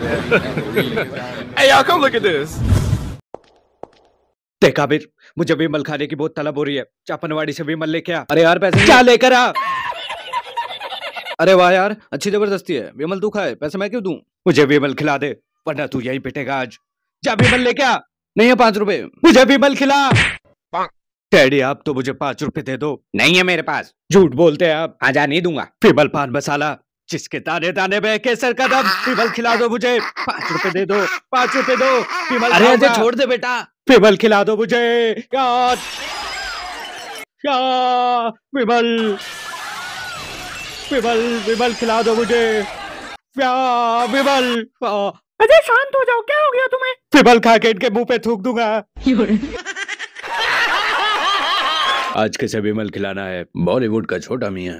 hey y'all, come look at this. देखा मुझे विमल खाने की बहुत तलब हो रही है चापनवाड़ी से विमल लेके आ अरे यार पैसे क्या लेकर आ अरे वाह यार अच्छी जबरदस्ती है विमल तू खाए पैसे मैं क्यों दूं मुझे विमल खिला दे वरना तू यही पिटेगा आज जा विमल लेके आ नहीं है पांच रुपए मुझे विमल खिला टैडी आप तो मुझे पांच रुपए दे दो नहीं है मेरे पास झूठ बोलते हैं आप आजा नहीं दूंगा विमल पान मसाला जिसके ताने ताने में सर का दम पिबल खिला दो मुझे पाँच रुपए दे दो पांच रुपए दो पिबल अरे अजय छोड़ दे बेटा पिबल खिला दो मुझे क्या क्या पिबल पिबल पिबल खिला दो मुझे क्या पिबल अजय शांत हो जाओ क्या हो गया तुम्हें पिबल खा के इनके मुंह पे थूक दूंगा आज के विमल खिलाना है बॉलीवुड का छोटा मियाँ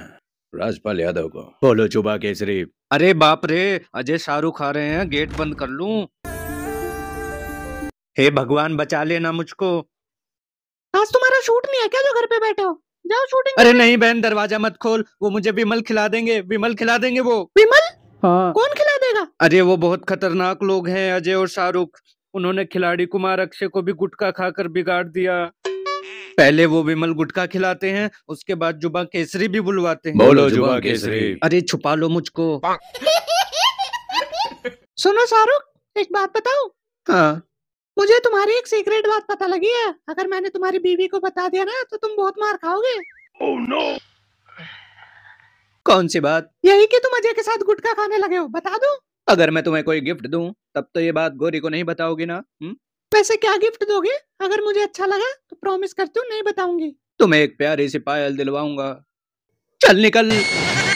राजपाल यादव को बोलो चुबा केसरी अरे बाप रे अजय शाहरुख आ रहे हैं गेट बंद कर लू हे भगवान बचा लेना मुझको आज तुम्हारा शूट नहीं है क्या जो घर पे बैठे हो जाओ शूटिंग अरे नहीं बहन दरवाजा मत खोल वो मुझे विमल खिला देंगे विमल खिला देंगे वो विमल हाँ कौन खिला देगा अरे वो बहुत खतरनाक लोग हैं अजय और शाहरुख उन्होंने खिलाड़ी कुमार अक्षय को भी गुटखा खाकर बिगाड़ दिया पहले वो विमल गुटखा खिलाते हैं उसके बाद जुबा केसरी भी बुलवाते हैं बोलो जुबा केसरी अरे छुपा लो मुझको सुनो शाहरुख एक बात बताओ हाँ मुझे तुम्हारी एक सीक्रेट बात पता लगी है अगर मैंने तुम्हारी बीवी को बता दिया ना तो तुम बहुत मार खाओगे oh, no. कौन सी बात यही कि तुम अजय के साथ गुटखा खाने लगे हो बता दो अगर मैं तुम्हें कोई गिफ्ट दूं तब तो ये बात गोरी को नहीं बताओगी ना हुँ? हम्म? पैसे क्या गिफ्ट दोगे अगर मुझे अच्छा लगा तो प्रॉमिस करती हूँ नहीं बताऊंगी तुम्हें एक प्यारी से पायल दिलवाऊंगा चल निकल